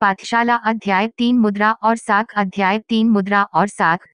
पाठशाला अध्याय तीन मुद्रा और साख अध्याय तीन मुद्रा और साख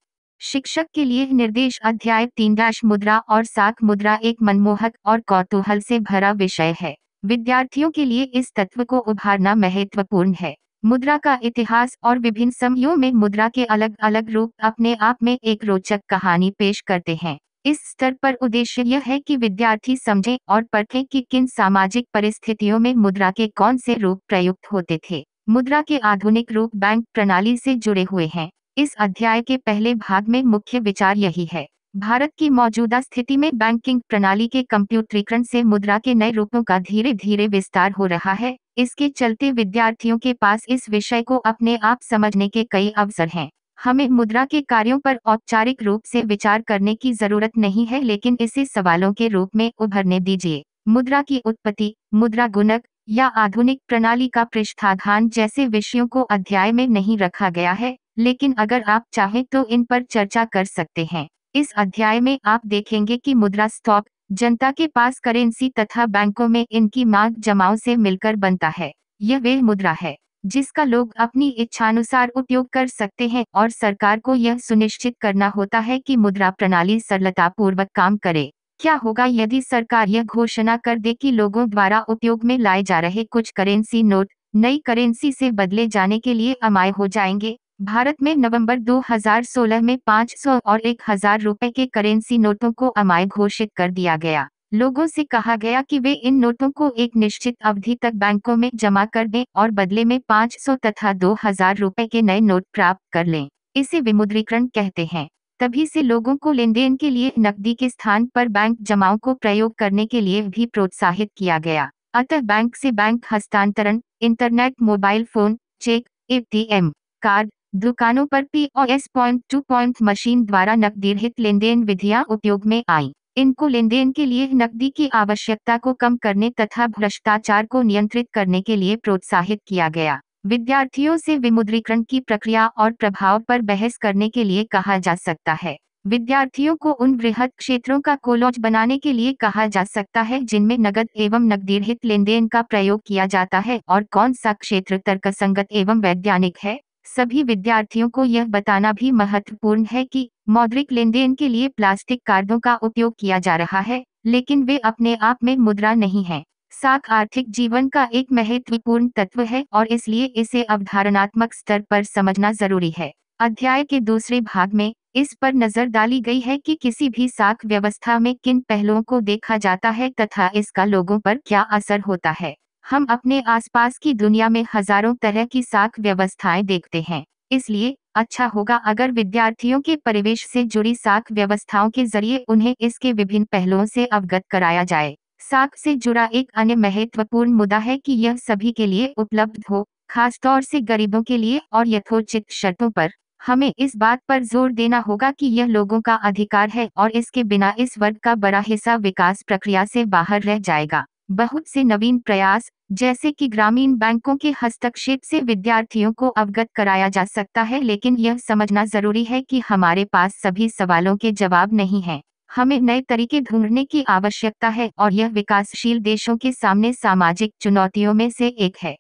शिक्षक के लिए निर्देश अध्याय तीन डैश मुद्रा और साख मुद्रा एक मनमोहक और कौतूहल से भरा विषय है विद्यार्थियों के लिए इस तत्व को उभारना महत्वपूर्ण है मुद्रा का इतिहास और विभिन्न समयों में मुद्रा के अलग अलग रूप अपने आप में एक रोचक कहानी पेश करते हैं इस स्तर पर उद्देश्य यह है कि विद्यार्थी समझें और पढ़े कि किन सामाजिक परिस्थितियों में मुद्रा के कौन से रूप प्रयुक्त होते थे मुद्रा के आधुनिक रूप बैंक प्रणाली से जुड़े हुए हैं इस अध्याय के पहले भाग में मुख्य विचार यही है भारत की मौजूदा स्थिति में बैंकिंग प्रणाली के कंप्यूटरीकरण से मुद्रा के नए रूपों का धीरे धीरे विस्तार हो रहा है इसके चलते विद्यार्थियों के पास इस विषय को अपने आप समझने के कई अवसर हैं हमें मुद्रा के कार्यों पर औपचारिक रूप से विचार करने की जरूरत नहीं है लेकिन इसे सवालों के रूप में उभरने दीजिए मुद्रा की उत्पत्ति मुद्रा गुणक या आधुनिक प्रणाली का पृष्ठाधान जैसे विषयों को अध्याय में नहीं रखा गया है लेकिन अगर आप चाहें तो इन पर चर्चा कर सकते हैं इस अध्याय में आप देखेंगे कि मुद्रा स्टॉक जनता के पास करेंसी तथा बैंकों में इनकी मांग जमाओ से मिलकर बनता है यह वे मुद्रा है जिसका लोग अपनी इच्छानुसार उपयोग कर सकते हैं और सरकार को यह सुनिश्चित करना होता है कि मुद्रा प्रणाली सरलता पूर्वक काम करे क्या होगा यदि सरकार यह घोषणा कर दे कि लोगों द्वारा उपयोग में लाए जा रहे कुछ करेंसी नोट नई करेंसी से बदले जाने के लिए अमाय हो जाएंगे भारत में नवंबर 2016 में 500 और 1000 रुपए के करेंसी नोटों को अमाय घोषित कर दिया गया लोगों से कहा गया कि वे इन नोटों को एक निश्चित अवधि तक बैंकों में जमा कर दें और बदले में 500 तथा 2000 रुपए के नए नोट प्राप्त कर लें इसे विमुद्रीकरण कहते हैं तभी से लोगों को लेन के लिए नकदी के स्थान पर बैंक जमाओं को प्रयोग करने के लिए भी प्रोत्साहित किया गया अतः बैंक से बैंक हस्तांतरण internet mobile phone cheque ATM card दुकानों पर P O S point to point machine द्वारा नकदी रहित लेन देन विधियाँ उपयोग में आई इनको लेन देन के लिए नकदी की आवश्यकता को कम करने तथा भ्रष्टाचार को नियंत्रित करने के लिए प्रोत्साहित किया गया विद्यार्थियों से विमुद्रीकरण की प्रक्रिया और प्रभाव पर बहस करने के लिए कहा जा सकता है विद्यार्थियों को उन वृहद क्षेत्रों का कोलोज बनाने के लिए कहा जा सकता है जिनमें नगद एवं नकदीरहित लेन देन का प्रयोग किया जाता है और कौन सा क्षेत्र तर्कसंगत एवं वैज्ञानिक है सभी विद्यार्थियों को यह बताना भी महत्वपूर्ण है कि मौद्रिक लेनदेन के लिए प्लास्टिक कार्डों का उपयोग किया जा रहा है लेकिन वे अपने आप में मुद्रा नहीं है साख आर्थिक जीवन का एक महत्वपूर्ण तत्व है और इसलिए इसे अवधारणात्मक स्तर पर समझना जरूरी है अध्याय के दूसरे भाग में इस पर नजर डाली गई है कि किसी भी साख व्यवस्था में किन पहलुओं को देखा जाता है तथा इसका लोगों पर क्या असर होता है हम अपने आसपास की दुनिया में हजारों तरह की साख व्यवस्थाएं देखते हैं इसलिए अच्छा होगा अगर विद्यार्थियों के परिवेश से जुड़ी साख व्यवस्थाओं के जरिए उन्हें इसके विभिन्न पहलुओं से अवगत कराया जाए साख से जुड़ा एक अन्य महत्वपूर्ण मुद्दा है कि यह सभी के लिए उपलब्ध हो खासतौर से गरीबों के लिए और यथोचित शर्तों पर हमें इस बात पर जोर देना होगा कि यह लोगों का अधिकार है और इसके बिना इस वर्ग का बड़ा हिस्सा विकास प्रक्रिया से बाहर रह जाएगा बहुत से नवीन प्रयास जैसे कि ग्रामीण बैंकों के हस्तक्षेप से विद्यार्थियों को अवगत कराया जा सकता है लेकिन यह समझना जरूरी है कि हमारे पास सभी सवालों के जवाब नहीं हैं हमें नए तरीके ढूंढने की आवश्यकता है और यह विकासशील देशों के सामने सामाजिक चुनौतियों में से एक है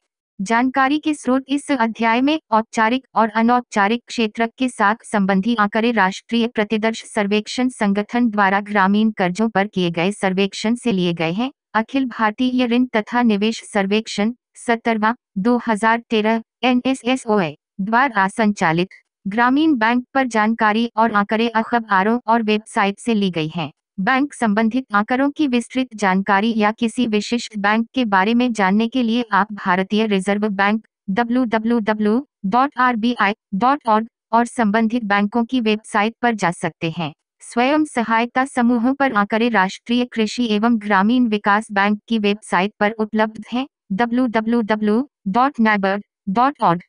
जानकारी के स्रोत इस अध्याय में औपचारिक और अनौपचारिक क्षेत्र के साथ संबंधी आंकड़े राष्ट्रीय प्रतिदर्श सर्वेक्षण संगठन द्वारा ग्रामीण कर्जों पर किए गए सर्वेक्षण से लिए गए हैं अखिल भारतीय ऋण तथा निवेश सर्वेक्षण सत्तरवा ओ ए द्वारा संचालित ग्रामीण बैंक पर जानकारी और आंकड़े अखबारों और वेबसाइट से ली गई हैं। बैंक संबंधित आंकड़ों की विस्तृत जानकारी या किसी विशिष्ट बैंक के बारे में जानने के लिए आप भारतीय रिजर्व बैंक डब्ल्यू और संबंधित बैंकों की वेबसाइट पर जा सकते हैं स्वयं सहायता समूहों पर आंकड़े राष्ट्रीय कृषि एवं ग्रामीण विकास बैंक की वेबसाइट पर उपलब्ध हैं www.nabard.org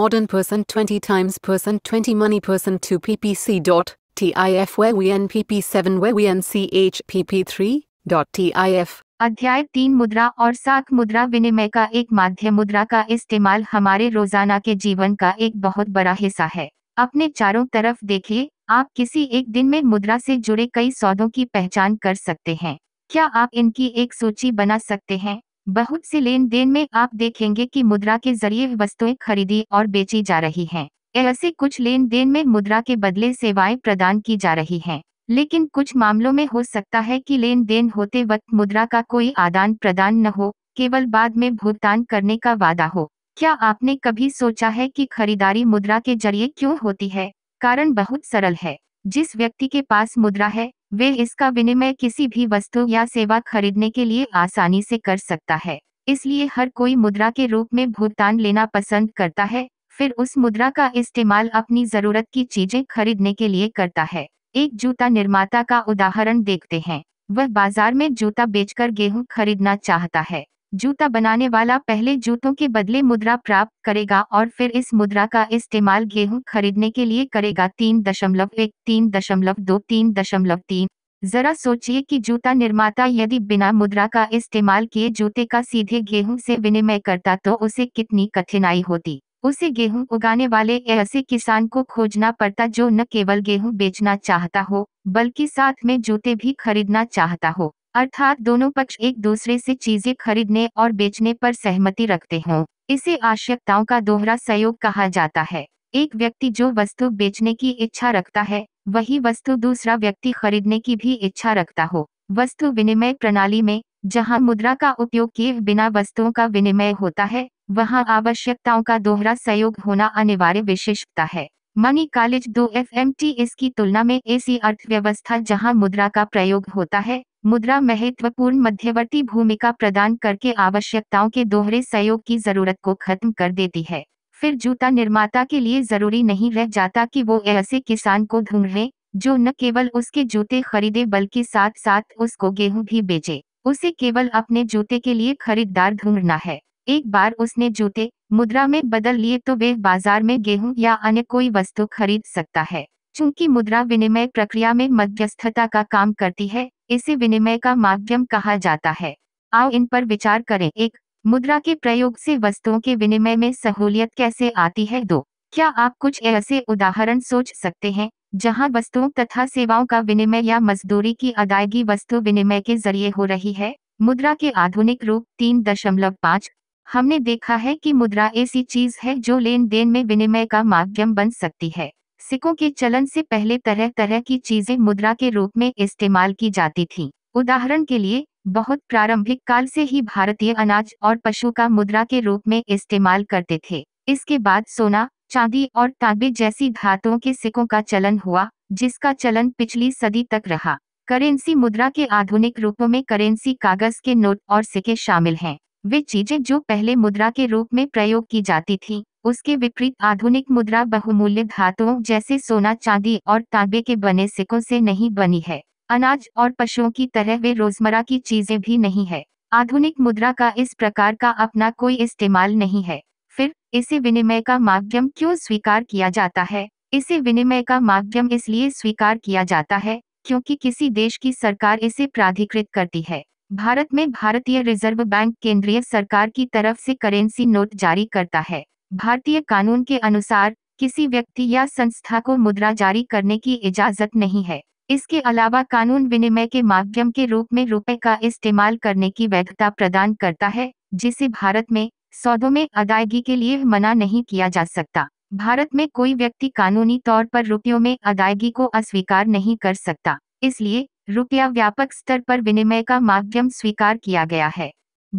Modern person 20 times person 20 money person 2 ppc.tif where we npp 7 where we nchpp3.tif अध्याय तीन मुद्रा और साख मुद्रा विनिमय का एक माध्यम मुद्रा का इस्तेमाल हमारे रोजाना के जीवन का एक बहुत बड़ा हिस्सा है अपने चारों तरफ देखिए आप किसी एक दिन में मुद्रा से जुड़े कई सौदों की पहचान कर सकते हैं क्या आप इनकी एक सूची बना सकते हैं बहुत से लेन देन में आप देखेंगे कि मुद्रा के जरिए वस्तुएं खरीदी और बेची जा रही हैं। ऐसे कुछ लेन देन में मुद्रा के बदले सेवाएं प्रदान की जा रही हैं। लेकिन कुछ मामलों में हो सकता है कि लेन देन होते वक्त मुद्रा का कोई आदान प्रदान न हो केवल बाद में भुगतान करने का वादा हो क्या आपने कभी सोचा है कि खरीदारी मुद्रा के जरिए क्यों होती है कारण बहुत सरल है जिस व्यक्ति के पास मुद्रा है वे इसका विनिमय किसी भी वस्तु या सेवा खरीदने के लिए आसानी से कर सकता है इसलिए हर कोई मुद्रा के रूप में भुगतान लेना पसंद करता है फिर उस मुद्रा का इस्तेमाल अपनी जरूरत की चीजें खरीदने के लिए करता है एक जूता निर्माता का उदाहरण देखते हैं वह बाजार में जूता बेचकर गेहूं खरीदना चाहता है जूता बनाने वाला पहले जूतों के बदले मुद्रा प्राप्त करेगा और फिर इस मुद्रा का इस्तेमाल गेहूं खरीदने के लिए करेगा तीन दशमलव एक तीन दशमलव दो तीन दशमलव तीन जरा सोचिए कि जूता निर्माता यदि बिना मुद्रा का इस्तेमाल किए जूते का सीधे गेहूं से विनिमय करता तो उसे कितनी कठिनाई होती उसे गेहूं उगाने वाले ऐसे किसान को खोजना पड़ता जो न केवल गेहूं बेचना चाहता हो बल्कि साथ में जूते भी खरीदना चाहता हो अर्थात दोनों पक्ष एक दूसरे से चीजें खरीदने और बेचने पर सहमति रखते हों इसे आवश्यकताओं का दोहरा सहयोग कहा जाता है एक व्यक्ति जो वस्तु बेचने की इच्छा रखता है वही वस्तु दूसरा व्यक्ति खरीदने की भी इच्छा रखता हो वस्तु विनिमय प्रणाली में जहां मुद्रा का उपयोग किए बिना वस्तुओं का विनिमय होता है वहां आवश्यकताओं का दोहरा सहयोग होना अनिवार्य विशेषता है मनी कॉलेज दो एफ इसकी तुलना में ऐसी अर्थव्यवस्था जहां मुद्रा का प्रयोग होता है मुद्रा महत्वपूर्ण मध्यवर्ती भूमिका प्रदान करके आवश्यकताओं के दोहरे सहयोग की जरूरत को खत्म कर देती है फिर जूता निर्माता के लिए जरूरी नहीं रह जाता कि वो ऐसे किसान को ढूंढे जो न केवल उसके जूते खरीदे बल्कि साथ साथ उसको गेहूं भी बेचे उसे केवल अपने जूते के लिए खरीदार ढूंढना है एक बार उसने जूते मुद्रा में बदल लिए तो वे बाजार में गेहूं या अन्य कोई वस्तु खरीद सकता है चूंकि मुद्रा विनिमय प्रक्रिया में मध्यस्थता का काम करती है इसे विनिमय का माध्यम कहा जाता है आओ इन पर विचार करें एक मुद्रा के प्रयोग से वस्तुओं के विनिमय में सहूलियत कैसे आती है दो क्या आप कुछ ऐसे उदाहरण सोच सकते हैं जहां वस्तुओं तथा सेवाओं का विनिमय या मजदूरी की अदायगी वस्तु विनिमय के जरिए हो रही है मुद्रा के आधुनिक रूप तीन दशमलव पाँच हमने देखा है कि मुद्रा ऐसी चीज है जो लेन देन में विनिमय का माध्यम बन सकती है सिक्कों के चलन से पहले तरह तरह की चीजें मुद्रा के रूप में इस्तेमाल की जाती थी उदाहरण के लिए बहुत प्रारंभिक काल से ही भारतीय अनाज और पशु का मुद्रा के रूप में इस्तेमाल करते थे इसके बाद सोना चांदी और तांबे जैसी धातुओं के सिक्कों का चलन हुआ जिसका चलन पिछली सदी तक रहा करेंसी मुद्रा के आधुनिक रूपों में करेंसी कागज के नोट और सिक्के शामिल हैं वे चीजें जो पहले मुद्रा के रूप में प्रयोग की जाती थी उसके विपरीत आधुनिक मुद्रा बहुमूल्य धातुओं जैसे सोना चांदी और तांबे के बने सिक्कों से नहीं बनी है अनाज और पशुओं की तरह वे रोजमर्रा की चीजें भी नहीं है आधुनिक मुद्रा का इस प्रकार का अपना कोई इस्तेमाल नहीं है फिर इसे विनिमय का माध्यम क्यों स्वीकार किया जाता है इसे विनिमय का माध्यम इसलिए स्वीकार किया जाता है क्योंकि किसी देश की सरकार इसे प्राधिकृत करती है भारत में भारतीय रिजर्व बैंक केंद्रीय सरकार की तरफ से करेंसी नोट जारी करता है भारतीय कानून के अनुसार किसी व्यक्ति या संस्था को मुद्रा जारी करने की इजाजत नहीं है इसके अलावा कानून विनिमय के माध्यम के रूप में रुपए का इस्तेमाल करने की वैधता प्रदान करता है जिसे भारत में सौदों में अदायगी के लिए मना नहीं किया जा सकता भारत में कोई व्यक्ति कानूनी तौर पर रुपयों में अदायगी को अस्वीकार नहीं कर सकता इसलिए रुपया व्यापक स्तर पर विनिमय का माध्यम स्वीकार किया गया है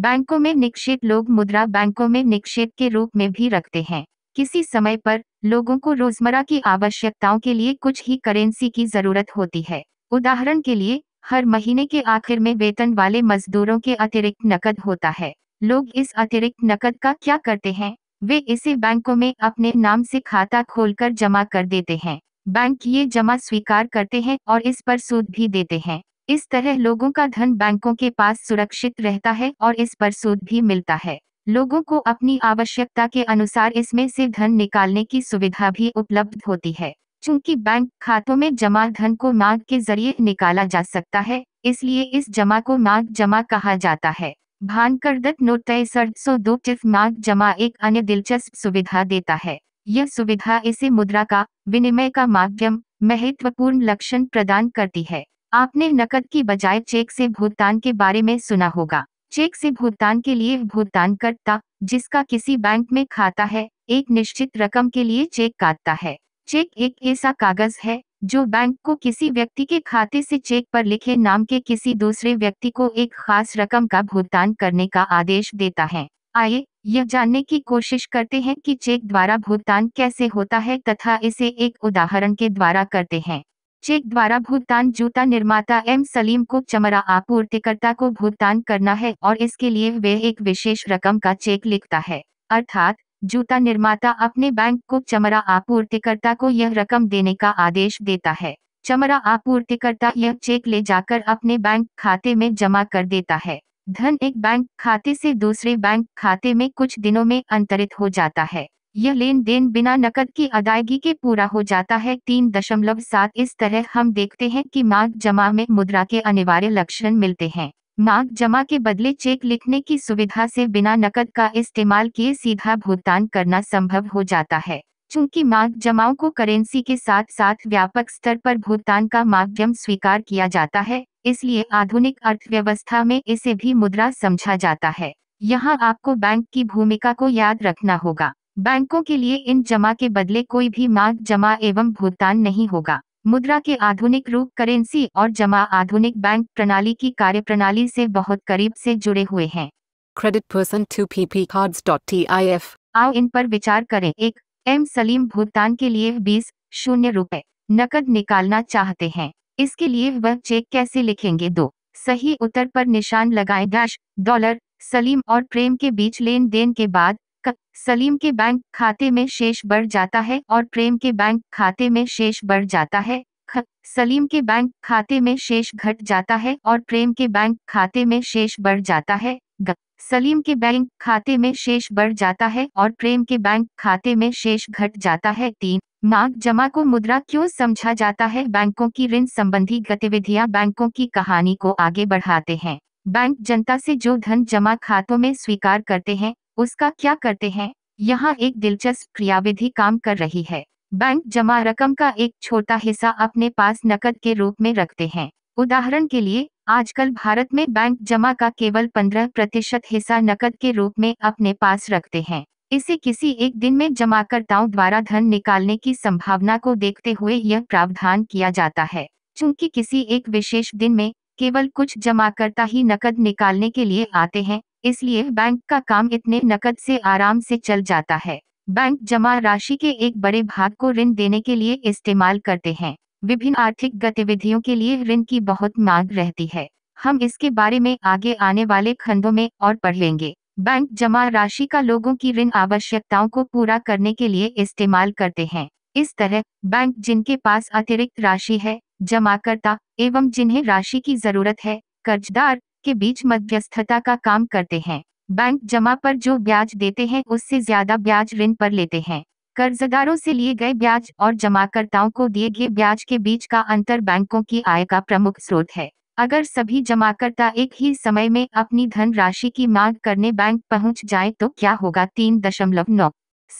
बैंकों में निक्षेप लोग मुद्रा बैंकों में निक्षेप के रूप में भी रखते हैं किसी समय पर लोगों को रोजमर्रा की आवश्यकताओं के लिए कुछ ही करेंसी की जरूरत होती है उदाहरण के लिए हर महीने के आखिर में वेतन वाले मजदूरों के अतिरिक्त नकद होता है लोग इस अतिरिक्त नकद का क्या करते हैं वे इसे बैंकों में अपने नाम से खाता खोलकर जमा कर देते हैं बैंक ये जमा स्वीकार करते हैं और इस पर सूद भी देते हैं इस तरह लोगों का धन बैंकों के पास सुरक्षित रहता है और इस पर सूद भी मिलता है लोगों को अपनी आवश्यकता के अनुसार इसमें से धन निकालने की सुविधा भी उपलब्ध होती है चूंकि बैंक खातों में जमा धन को मांग के जरिए निकाला जा सकता है इसलिए इस जमा को मांग जमा कहा जाता है भान दत्त नोट तय सौ दो मांग जमा एक अन्य दिलचस्प सुविधा देता है यह सुविधा इसे मुद्रा का विनिमय का माध्यम महत्वपूर्ण लक्षण प्रदान करती है आपने नकद की बजाय चेक से भुगतान के बारे में सुना होगा चेक से भुगतान के लिए भुगतानकर्ता जिसका किसी बैंक में खाता है एक निश्चित रकम के लिए चेक काटता है चेक एक ऐसा कागज है जो बैंक को किसी व्यक्ति के खाते से चेक पर लिखे नाम के किसी दूसरे व्यक्ति को एक खास रकम का भुगतान करने का आदेश देता है आइए यह जानने की कोशिश करते हैं कि चेक द्वारा भुगतान कैसे होता है तथा इसे एक उदाहरण के द्वारा करते हैं चेक द्वारा भुगतान जूता निर्माता एम सलीम को चमरा आपूर्तिकर्ता को भुगतान करना है और इसके लिए वे एक विशेष रकम का चेक लिखता है अर्थात जूता निर्माता अपने बैंक को चमरा आपूर्तिकर्ता को यह रकम देने का आदेश देता है चमरा आपूर्तिकर्ता यह चेक ले जाकर अपने बैंक खाते में जमा कर देता है धन एक बैंक खाते से दूसरे बैंक खाते में कुछ दिनों में अंतरित हो जाता है यह लेन देन बिना नकद की अदायगी के पूरा हो जाता है तीन दशमलव सात इस तरह हम देखते हैं कि मांग जमा में मुद्रा के अनिवार्य लक्षण मिलते हैं मांग जमा के बदले चेक लिखने की सुविधा से बिना नकद का इस्तेमाल किए सीधा भुगतान करना संभव हो जाता है चूंकि मांग जमाओं को करेंसी के साथ साथ व्यापक स्तर पर भुगतान का माध्यम स्वीकार किया जाता है इसलिए आधुनिक अर्थव्यवस्था में इसे भी मुद्रा समझा जाता है यहाँ आपको बैंक की भूमिका को याद रखना होगा बैंकों के लिए इन जमा के बदले कोई भी मांग जमा एवं भुगतान नहीं होगा मुद्रा के आधुनिक रूप करेंसी और जमा आधुनिक बैंक प्रणाली की कार्य प्रणाली से बहुत करीब से जुड़े हुए हैं credit person to P P F आओ इन पर विचार करें एक एम सलीम भुगतान के लिए बीस शून्य रूपए नकद निकालना चाहते हैं इसके लिए वह चेक कैसे लिखेंगे दो सही उत्तर पर निशान लगाएं डैश डॉलर सलीम और प्रेम के बीच लेन देन के बाद क, सलीम के बैंक खाते में शेष बढ़ जाता है और प्रेम के बैंक खाते में शेष बढ़ जाता है ख, सलीम के बैंक खाते में शेष घट जाता है और प्रेम के बैंक खाते में शेष बढ़ जाता है सलीम के बैंक खाते में शेष बढ़ जाता है और प्रेम के बैंक खाते में शेष घट जाता है तीन मांग जमा को मुद्रा क्यों समझा जाता है बैंकों की ऋण संबंधी गतिविधियां बैंकों की कहानी को आगे बढ़ाते हैं बैंक जनता से जो धन जमा खातों में स्वीकार करते हैं उसका क्या करते हैं यहाँ एक दिलचस्प क्रियाविधि काम कर रही है बैंक जमा रकम का एक छोटा हिस्सा अपने पास नकद के रूप में रखते हैं उदाहरण के लिए आजकल भारत में बैंक जमा का केवल 15 प्रतिशत हिस्सा नकद के रूप में अपने पास रखते हैं इसे किसी एक दिन में जमाकर्ताओं द्वारा धन निकालने की संभावना को देखते हुए यह प्रावधान किया जाता है चूंकि किसी एक विशेष दिन में केवल कुछ जमाकर्ता ही नकद निकालने के लिए आते हैं इसलिए बैंक का काम इतने नकद से आराम से चल जाता है बैंक जमा राशि के एक बड़े भाग को ऋण देने के लिए इस्तेमाल करते हैं विभिन्न आर्थिक गतिविधियों के लिए ऋण की बहुत मांग रहती है हम इसके बारे में आगे आने वाले खंडों में और पढ़ लेंगे बैंक जमा राशि का लोगों की ऋण आवश्यकताओं को पूरा करने के लिए इस्तेमाल करते हैं इस तरह बैंक जिनके पास अतिरिक्त राशि है जमाकर्ता एवं जिन्हें राशि की जरूरत है कर्जदार के बीच मध्यस्थता का काम करते हैं बैंक जमा पर जो ब्याज देते हैं उससे ज्यादा ब्याज ऋण पर लेते हैं कर्जदारों से लिए गए ब्याज और जमाकर्ताओं को दिए गए ब्याज के बीच का अंतर बैंकों की आय का प्रमुख स्रोत है अगर सभी जमाकर्ता एक ही समय में अपनी धन राशि की मांग करने बैंक पहुंच जाए तो क्या होगा तीन दशमलव नौ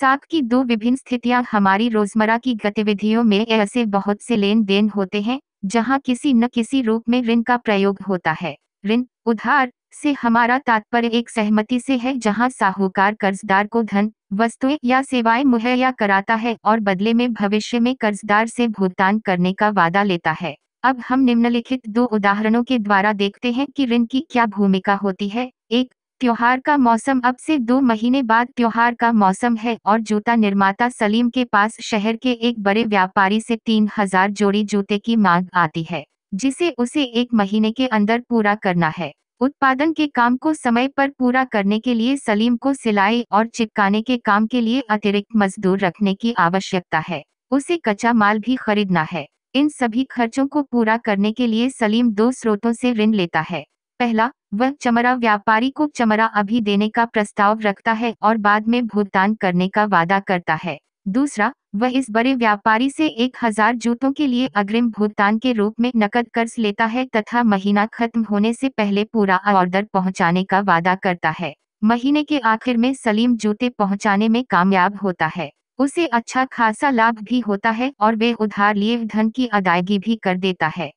सात की दो विभिन्न स्थितियां हमारी रोजमर्रा की गतिविधियों में ऐसे बहुत से लेन देन होते हैं जहां किसी न किसी रूप में ऋण का प्रयोग होता है ऋण उधार से हमारा तात्पर्य एक सहमति से है जहां साहूकार कर्जदार को धन वस्तुएं या सेवाएं मुहैया कराता है और बदले में भविष्य में कर्जदार से भुगतान करने का वादा लेता है अब हम निम्नलिखित दो उदाहरणों के द्वारा देखते हैं कि ऋण की क्या भूमिका होती है एक त्योहार का मौसम अब से दो महीने बाद त्योहार का मौसम है और जूता निर्माता सलीम के पास शहर के एक बड़े व्यापारी से तीन हजार जोड़ी जूते की मांग आती है जिसे उसे एक महीने के अंदर पूरा करना है उत्पादन के काम को समय पर पूरा करने के लिए सलीम को सिलाई और चिपकाने के काम के लिए अतिरिक्त मजदूर रखने की आवश्यकता है उसे कच्चा माल भी खरीदना है इन सभी खर्चों को पूरा करने के लिए सलीम दो स्रोतों से ऋण लेता है पहला वह चमरा व्यापारी को चमरा अभी देने का प्रस्ताव रखता है और बाद में भुगतान करने का वादा करता है दूसरा वह इस बड़े व्यापारी से एक हजार जूतों के लिए अग्रिम भुगतान के रूप में नकद कर्ज लेता है तथा महीना खत्म होने से पहले पूरा ऑर्डर पहुंचाने का वादा करता है महीने के आखिर में सलीम जूते पहुंचाने में कामयाब होता है उसे अच्छा खासा लाभ भी होता है और वे उधार लिए धन की अदायगी भी कर देता है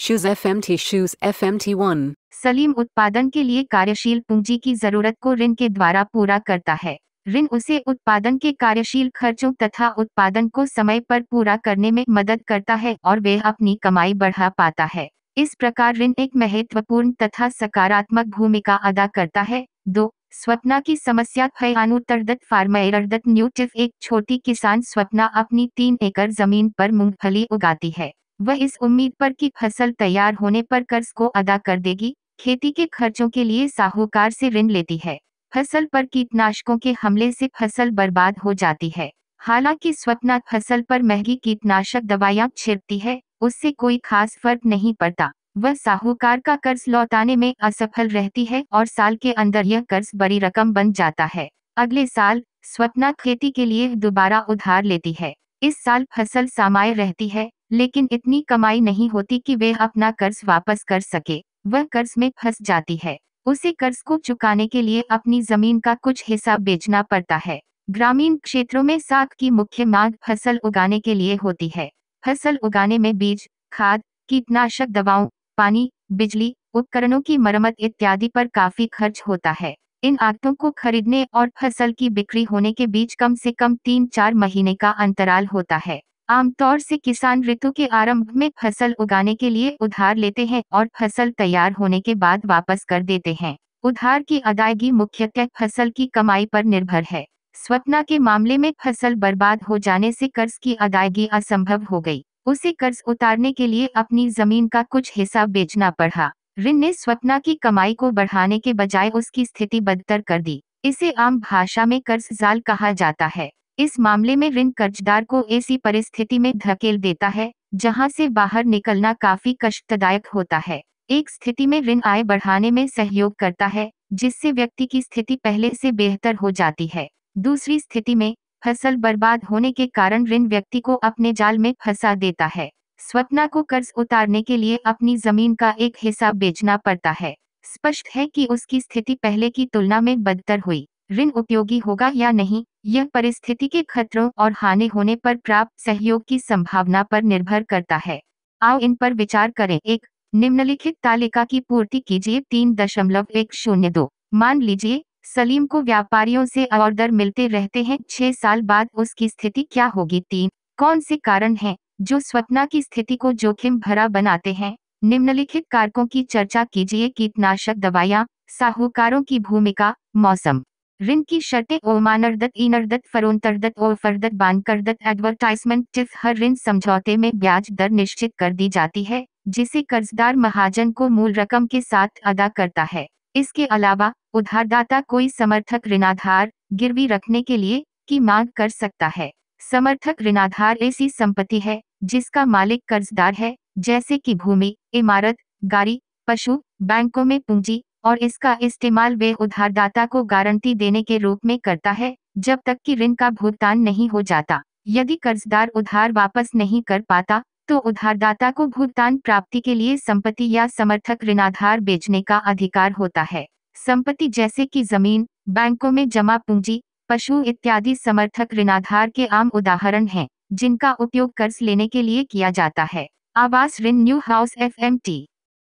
shoes F M T shoes F M T one Salim उत्पादन के लिए कार्यशील पूंजी की जरूरत को ऋण के द्वारा पूरा करता है ऋण उसे उत्पादन के कार्यशील खर्चों तथा उत्पादन को समय पर पूरा करने में मदद करता है और वह अपनी कमाई बढ़ा पाता है इस प्रकार ऋण एक महत्वपूर्ण तथा सकारात्मक भूमिका अदा करता है दो स्वप्ना की समस्या फयानुतरदत फार्मेरदत न्यूटिफ एक छोटी किसान स्वप्ना अपनी तीन एकड़ जमीन पर मूंगफली उगाती है वह इस उम्मीद पर कि फसल तैयार होने पर कर्ज को अदा कर देगी खेती के खर्चों के लिए साहूकार से ऋण लेती है फसल पर कीटनाशकों के हमले से फसल बर्बाद हो जाती है हालांकि स्वप्ना फसल पर महंगी कीटनाशक दवाया छिड़ती है उससे कोई खास फर्क नहीं पड़ता वह साहूकार का कर्ज लौटाने में असफल रहती है और साल के अंदर यह कर्ज बड़ी रकम बन जाता है अगले साल स्वप्ना खेती के लिए दोबारा उधार लेती है इस साल फसल सामाय रहती है लेकिन इतनी कमाई नहीं होती कि वे अपना कर्ज वापस कर सके वह कर्ज में फंस जाती है उसे कर्ज को चुकाने के लिए अपनी जमीन का कुछ हिस्सा बेचना पड़ता है ग्रामीण क्षेत्रों में साग की मुख्य मांग फसल उगाने के लिए होती है फसल उगाने में बीज खाद कीटनाशक दवाओं पानी बिजली उपकरणों की मरम्मत इत्यादि पर काफी खर्च होता है इन आगतों को खरीदने और फसल की बिक्री होने के बीच कम से कम तीन चार महीने का अंतराल होता है आमतौर से किसान ऋतु के आरंभ में फसल उगाने के लिए उधार लेते हैं और फसल तैयार होने के बाद वापस कर देते हैं उधार की अदायगी मुख्यतः फसल की कमाई पर निर्भर है स्वप्ना के मामले में फसल बर्बाद हो जाने से कर्ज की अदायगी असंभव हो गई उसे कर्ज उतारने के लिए अपनी जमीन का कुछ हिस्सा बेचना पड़ा ऋण ने स्वप्ना की कमाई को बढ़ाने के बजाय उसकी स्थिति बदतर कर दी इसे आम भाषा में कर्ज जाल कहा जाता है इस मामले में ऋण कर्जदार को ऐसी परिस्थिति में धकेल देता है जहां से बाहर निकलना काफी कष्टदायक होता है एक स्थिति में ऋण आय बढ़ाने में सहयोग करता है जिससे व्यक्ति की स्थिति पहले से बेहतर हो जाती है दूसरी स्थिति में फसल बर्बाद होने के कारण ऋण व्यक्ति को अपने जाल में फंसा देता है स्वप्ना को कर्ज उतारने के लिए अपनी जमीन का एक हिस्सा बेचना पड़ता है स्पष्ट है कि उसकी स्थिति पहले की तुलना में बदतर हुई ऋण उपयोगी होगा या नहीं यह परिस्थिति के खतरों और हानि होने पर प्राप्त सहयोग की संभावना पर निर्भर करता है आओ इन पर विचार करें एक निम्नलिखित तालिका की पूर्ति कीजिए तीन दशमलव एक शून्य दो मान लीजिए सलीम को व्यापारियों से ऑर्डर मिलते रहते हैं छह साल बाद उसकी स्थिति क्या होगी तीन कौन से कारण हैं जो स्वप्ना की स्थिति को जोखिम भरा बनाते हैं निम्नलिखित कारकों की चर्चा कीजिए कीटनाशक दवाइयाँ साहूकारों की भूमिका मौसम रिन की शर्टें ओमानरदत इनरदत फरोनतरदत और फरदत बानकरदत एडवर्टाइजमेंट टिफ हर ऋण समझौते में ब्याज दर निश्चित कर दी जाती है जिसे कर्जदार महाजन को मूल रकम के साथ अदा करता है इसके अलावा उधारदाता कोई समर्थक ऋणाधार गिरवी रखने के लिए की मांग कर सकता है समर्थक ऋणाधार ऐसी संपत्ति है जिसका मालिक कर्जदार है जैसे कि भूमि इमारत गाड़ी पशु बैंकों में पूंजी और इसका इस्तेमाल वे उधारदाता को गारंटी देने के रूप में करता है जब तक कि ऋण का भुगतान नहीं हो जाता यदि कर्जदार उधार वापस नहीं कर पाता तो उधारदाता को भुगतान प्राप्ति के लिए संपत्ति या समर्थक ऋणाधार बेचने का अधिकार होता है संपत्ति जैसे कि जमीन बैंकों में जमा पूंजी पशु इत्यादि समर्थक ऋणाधार के आम उदाहरण हैं जिनका उपयोग कर्ज लेने के लिए किया जाता है आवास ऋण न्यू हाउस एफ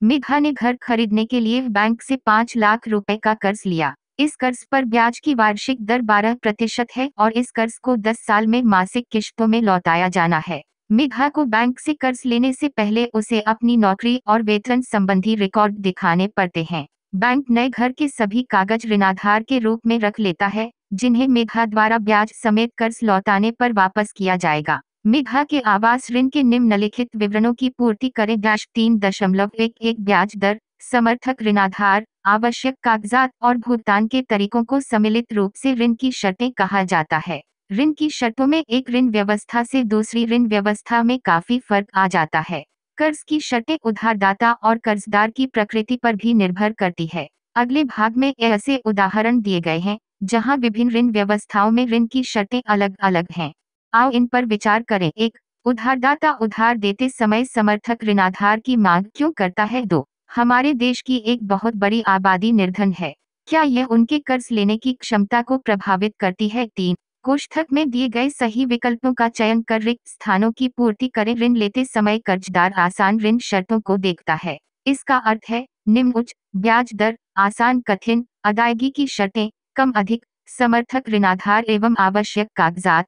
मेघा ने घर खरीदने के लिए बैंक से पाँच लाख रुपए का कर्ज लिया इस कर्ज पर ब्याज की वार्षिक दर बारह प्रतिशत है और इस कर्ज को दस साल में मासिक किश्तों में लौटाया जाना है मेघा को बैंक से कर्ज लेने से पहले उसे अपनी नौकरी और वेतन संबंधी रिकॉर्ड दिखाने पड़ते हैं बैंक नए घर के सभी कागज ऋणाधार के रूप में रख लेता है जिन्हें मेघा द्वारा ब्याज समेत कर्ज लौटाने पर वापस किया जाएगा मेघा के आवास ऋण के निम्नलिखित विवरणों की पूर्ति करें डैश तीन दशमलव एक एक ब्याज दर समर्थक ऋणाधार आवश्यक कागजात और भुगतान के तरीकों को सम्मिलित रूप से ऋण की शर्तें कहा जाता है ऋण की शर्तों में एक ऋण व्यवस्था से दूसरी ऋण व्यवस्था में काफी फर्क आ जाता है कर्ज की शर्तें उधारदाता और कर्जदार की प्रकृति पर भी निर्भर करती है अगले भाग में ऐसे उदाहरण दिए गए हैं जहां विभिन्न ऋण व्यवस्थाओं में ऋण की शर्तें अलग अलग हैं आओ इन पर विचार करें एक उधारदाता उधार देते समय समर्थक ऋणाधार की मांग क्यों करता है दो हमारे देश की एक बहुत बड़ी आबादी निर्धन है क्या यह उनके कर्ज लेने की क्षमता को प्रभावित करती है तीन कोष्ठक में दिए गए सही विकल्पों का चयन कर रिक्त स्थानों की पूर्ति करें ऋण लेते समय कर्जदार आसान ऋण शर्तों को देखता है इसका अर्थ है निम्न उच्च ब्याज दर आसान कठिन अदायगी की शर्तें कम अधिक समर्थक ऋणाधार एवं आवश्यक कागजात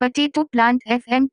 पटेटो प्लांट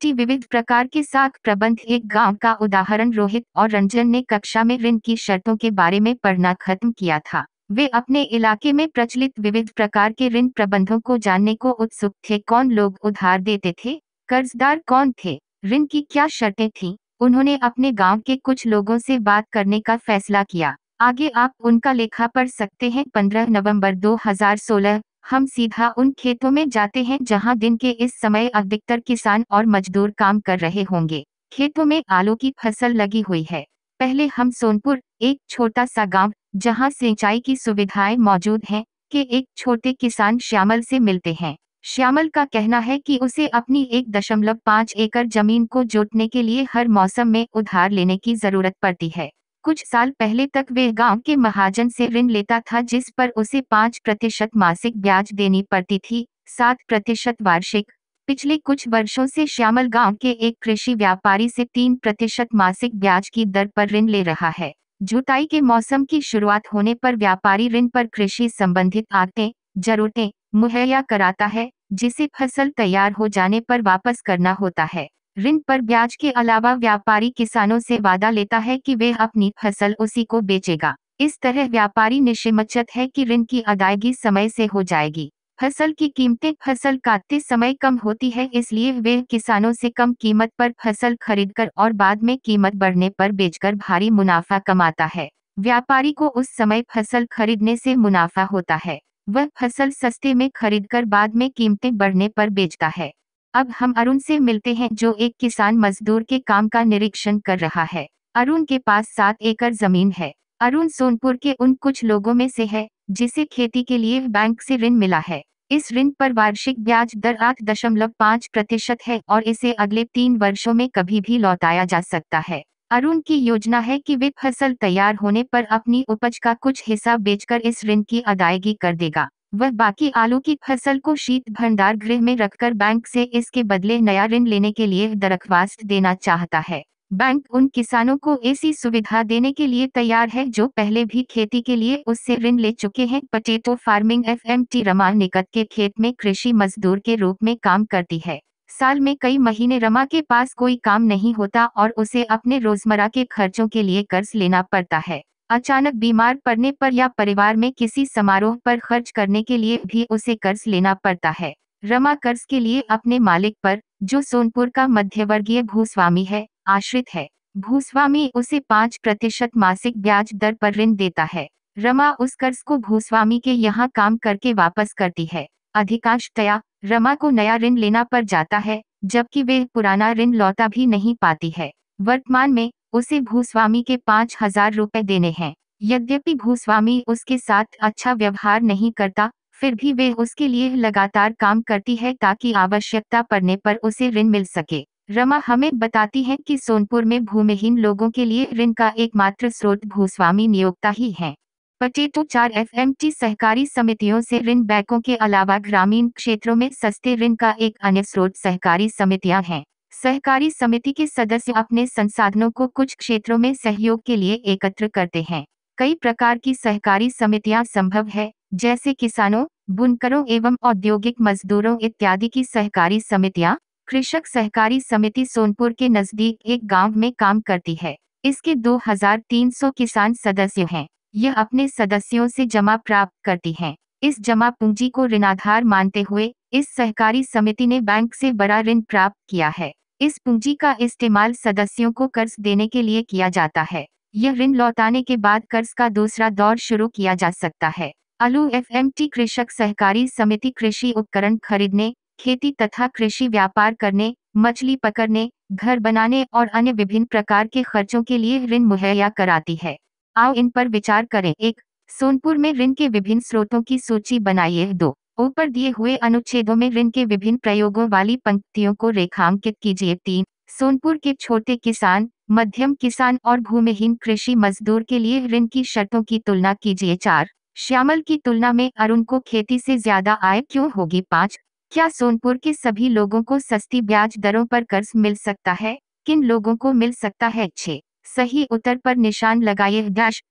टी विविध प्रकार के साख प्रबंध एक गांव का उदाहरण रोहित और रंजन ने कक्षा में ऋण की शर्तों के बारे में पढ़ना खत्म किया था वे अपने इलाके में प्रचलित विविध प्रकार के ऋण प्रबंधों को जानने को उत्सुक थे कौन लोग उधार देते थे कर्जदार कौन थे ऋण की क्या शर्तें थी उन्होंने अपने गांव के कुछ लोगों से बात करने का फैसला किया आगे आप उनका लेखा पढ़ सकते हैं 15 नवंबर 2016 हम सीधा उन खेतों में जाते हैं जहां दिन के इस समय अधिकतर किसान और मजदूर काम कर रहे होंगे खेतों में आलू की फसल लगी हुई है पहले हम सोनपुर एक छोटा सा गांव जहां सिंचाई की सुविधाएं मौजूद हैं के एक छोटे किसान श्यामल से मिलते हैं श्यामल का कहना है कि उसे अपनी एक दशमलव पाँच एकड़ जमीन को जोतने के लिए हर मौसम में उधार लेने की जरूरत पड़ती है कुछ साल पहले तक वे गांव के महाजन से ऋण लेता था जिस पर उसे पाँच प्रतिशत मासिक ब्याज देनी पड़ती थी सात प्रतिशत वार्षिक पिछले कुछ वर्षों से श्यामल गांव के एक कृषि व्यापारी से तीन प्रतिशत मासिक ब्याज की दर पर ऋण ले रहा है जुताई के मौसम की शुरुआत होने पर व्यापारी ऋण पर कृषि संबंधित आते जरूरतें मुहैया कराता है जिसे फसल तैयार हो जाने पर वापस करना होता है ऋण पर ब्याज के अलावा व्यापारी किसानों से वादा लेता है कि वे अपनी फसल उसी को बेचेगा इस तरह व्यापारी निश्चित है कि ऋण की अदायगी समय से हो जाएगी फसल की कीमतें फसल काटते समय कम होती है इसलिए वे किसानों से कम कीमत पर फसल खरीदकर और बाद में कीमत बढ़ने पर बेचकर भारी मुनाफा कमाता है व्यापारी को उस समय फसल खरीदने से मुनाफा होता है वह फसल सस्ते में खरीदकर बाद में कीमतें बढ़ने पर बेचता है अब हम अरुण से मिलते हैं जो एक किसान मजदूर के काम का निरीक्षण कर रहा है अरुण के पास सात एकड़ जमीन है अरुण सोनपुर के उन कुछ लोगों में से है जिसे खेती के लिए बैंक से ऋण मिला है इस ऋण पर वार्षिक ब्याज दर आठ दशमलव पाँच प्रतिशत है और इसे अगले तीन वर्षों में कभी भी लौटाया जा सकता है अरुण की योजना है कि वे फसल तैयार होने पर अपनी उपज का कुछ हिस्सा बेचकर इस ऋण की अदायगी कर देगा वह बाकी आलू की फसल को शीत भंडार गृह में रखकर बैंक से इसके बदले नया ऋण लेने के लिए दरख्वास्त देना चाहता है बैंक उन किसानों को ऐसी सुविधा देने के लिए तैयार है जो पहले भी खेती के लिए उससे ऋण ले चुके हैं potato farming F M T रमा निकट के खेत में कृषि मजदूर के रूप में काम करती है साल में कई महीने रमा के पास कोई काम नहीं होता और उसे अपने रोजमर्रा के खर्चों के लिए कर्ज लेना पड़ता है अचानक बीमार पड़ने पर या परिवार में किसी समारोह पर खर्च करने के लिए भी उसे कर्ज लेना पड़ता है रमा कर्ज के लिए अपने मालिक पर जो सोनपुर का मध्यवर्गीय भूस्वामी है आश्रित है भूस्वामी उसे पाँच प्रतिशत मासिक ब्याज दर पर ऋण देता है रमा उस कर्ज को भूस्वामी के यहाँ काम करके वापस करती है अधिकांशतया रमा को नया ऋण लेना पड़ जाता है जबकि वे पुराना ऋण लौटा भी नहीं पाती है वर्तमान में उसे भूस्वामी के पाँच हजार रूपए देने हैं यद्यपि भूस्वामी उसके साथ अच्छा व्यवहार नहीं करता फिर भी वे उसके लिए लगातार काम करती है ताकि आवश्यकता पड़ने पर उसे ऋण मिल सके रमा हमें बताती है कि सोनपुर में भूमिहीन लोगों के लिए ऋण का एकमात्र स्रोत भूस्वामी नियोक्ता ही है पटेटो चार एफ सहकारी समितियों से ऋण बैंकों के अलावा ग्रामीण क्षेत्रों में सस्ते ऋण का एक अन्य स्रोत सहकारी समितियां हैं सहकारी समिति के सदस्य अपने संसाधनों को कुछ क्षेत्रों में सहयोग के लिए एकत्र करते हैं कई प्रकार की सहकारी समितियां संभव है जैसे किसानों बुनकरों एवं औद्योगिक मजदूरों इत्यादि की सहकारी समितियां कृषक सहकारी समिति सोनपुर के नजदीक एक गांव में काम करती है इसके 2,300 किसान सदस्य हैं यह अपने सदस्यों से जमा प्राप्त करती है इस जमा पूंजी को ऋणाधार मानते हुए इस सहकारी समिति ने बैंक से बड़ा ऋण प्राप्त किया है इस पूंजी का इस्तेमाल सदस्यों को कर्ज देने के लिए किया जाता है यह ऋण लौटाने के बाद कर्ज का दूसरा दौर शुरू किया जा सकता है अलू एफ कृषक सहकारी समिति कृषि उपकरण खरीदने खेती तथा कृषि व्यापार करने मछली पकड़ने घर बनाने और अन्य विभिन्न प्रकार के खर्चों के लिए ऋण मुहैया कराती है आओ इन पर विचार करें एक सोनपुर में ऋण के विभिन्न स्रोतों की सूची बनाइए दो ऊपर दिए हुए अनुच्छेदों में ऋण के विभिन्न प्रयोगों वाली पंक्तियों को रेखांकित कीजिए तीन सोनपुर के छोटे किसान मध्यम किसान और भूमिहीन कृषि मजदूर के लिए ऋण की शर्तों की तुलना कीजिए चार श्यामल की तुलना में अरुण को खेती से ज्यादा आय क्यों होगी पाँच क्या सोनपुर के सभी लोगों को सस्ती ब्याज दरों पर कर्ज मिल सकता है किन लोगों को मिल सकता है छे सही उत्तर पर निशान लगाइए डैश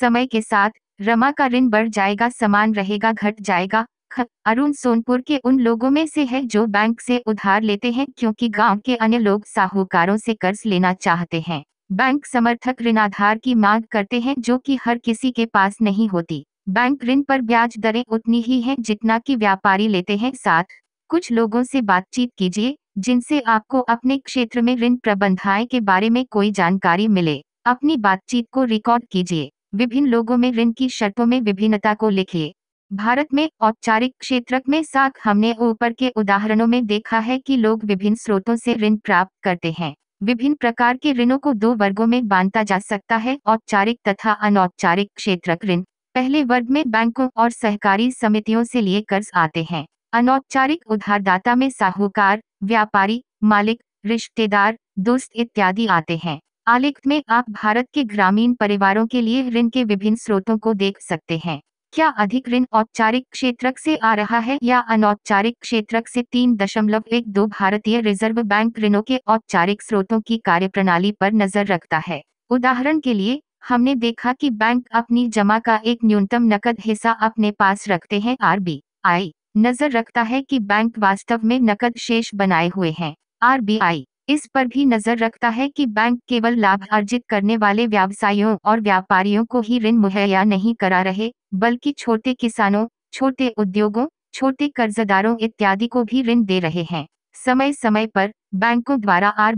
समय के साथ रमा का ऋण बढ़ जाएगा समान रहेगा घट जाएगा ख अरुण सोनपुर के उन लोगों में से है जो बैंक से उधार लेते हैं क्योंकि गांव के अन्य लोग साहूकारों से कर्ज लेना चाहते हैं बैंक समर्थक ऋणाधार की मांग करते हैं जो कि हर किसी के पास नहीं होती बैंक ऋण पर ब्याज दरें उतनी ही हैं जितना कि व्यापारी लेते हैं साथ कुछ लोगों से बातचीत कीजिए जिनसे आपको अपने क्षेत्र में ऋण प्रबंधाएं के बारे में कोई जानकारी मिले अपनी बातचीत को रिकॉर्ड कीजिए विभिन्न लोगों में ऋण की शर्तों में विभिन्नता को लिखिए भारत में औपचारिक क्षेत्र में साख हमने ऊपर के उदाहरणों में देखा है कि लोग विभिन्न स्रोतों से ऋण प्राप्त करते हैं विभिन्न प्रकार के ऋणों को दो वर्गों में बांटा जा सकता है औपचारिक तथा अनौपचारिक क्षेत्र ऋण पहले वर्ग में बैंकों और सहकारी समितियों से लिए कर्ज आते हैं अनौपचारिक उधारदाता में साहूकार व्यापारी मालिक रिश्तेदार दोस्त इत्यादि आते हैं आलेख में आप भारत के ग्रामीण परिवारों के लिए ऋण के विभिन्न स्रोतों को देख सकते हैं क्या अधिक ऋण औपचारिक क्षेत्रक से आ रहा है या अनौपचारिक क्षेत्रक से तीन दशमलव एक दो भारतीय रिजर्व बैंक ऋणों के औपचारिक स्रोतों की कार्यप्रणाली पर नजर रखता है उदाहरण के लिए हमने देखा कि बैंक अपनी जमा का एक न्यूनतम नकद हिस्सा अपने पास रखते हैं आई नजर रखता है कि बैंक वास्तव में नकद शेष बनाए हुए हैं आई इस पर भी नजर रखता है कि बैंक केवल लाभ अर्जित करने वाले व्यवसायियों और व्यापारियों को ही ऋण मुहैया नहीं करा रहे बल्कि छोटे किसानों छोटे उद्योगों छोटे कर्जदारों इत्यादि को भी ऋण दे रहे हैं समय समय पर बैंकों द्वारा आर